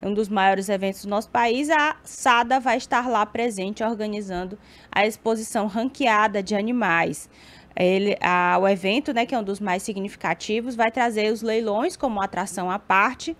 um dos maiores eventos do nosso país, a SADA vai estar lá presente organizando a exposição ranqueada de animais. Ele, a, o evento, né, que é um dos mais significativos, vai trazer os leilões como atração à parte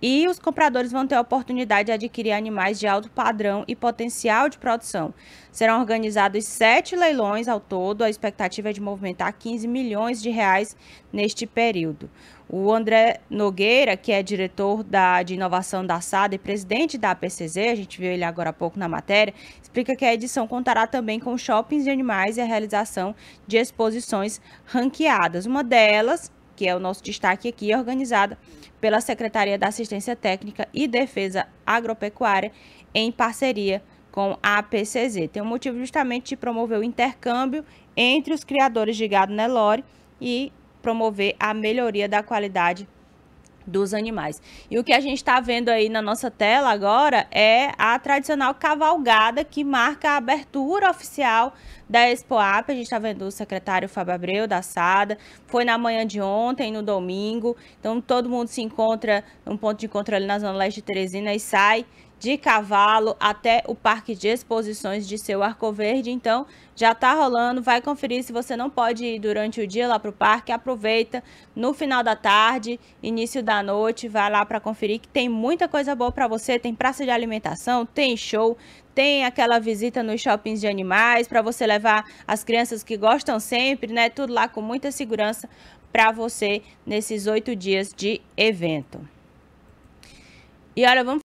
e os compradores vão ter a oportunidade de adquirir animais de alto padrão e potencial de produção. Serão organizados sete leilões ao todo, a expectativa é de movimentar 15 milhões de reais neste período. O André Nogueira, que é diretor da, de inovação da Sada e presidente da APCZ, a gente viu ele agora há pouco na matéria, explica que a edição contará também com shoppings de animais e a realização de posições ranqueadas. Uma delas, que é o nosso destaque aqui, é organizada pela Secretaria da Assistência Técnica e Defesa Agropecuária em parceria com a APCZ. Tem o um motivo justamente de promover o intercâmbio entre os criadores de gado Nelore e promover a melhoria da qualidade dos animais. E o que a gente está vendo aí na nossa tela agora é a tradicional cavalgada que marca a abertura oficial da Expoap. A gente está vendo o secretário Fábio Abreu da SADA. Foi na manhã de ontem, no domingo. Então todo mundo se encontra num ponto de encontro ali na Zona Leste de Teresina e sai de cavalo até o parque de exposições de seu Arco Verde. Então, já está rolando, vai conferir se você não pode ir durante o dia lá para o parque, aproveita no final da tarde, início da noite, vai lá para conferir que tem muita coisa boa para você, tem praça de alimentação, tem show, tem aquela visita nos shoppings de animais para você levar as crianças que gostam sempre, né? Tudo lá com muita segurança para você nesses oito dias de evento. E olha, vamos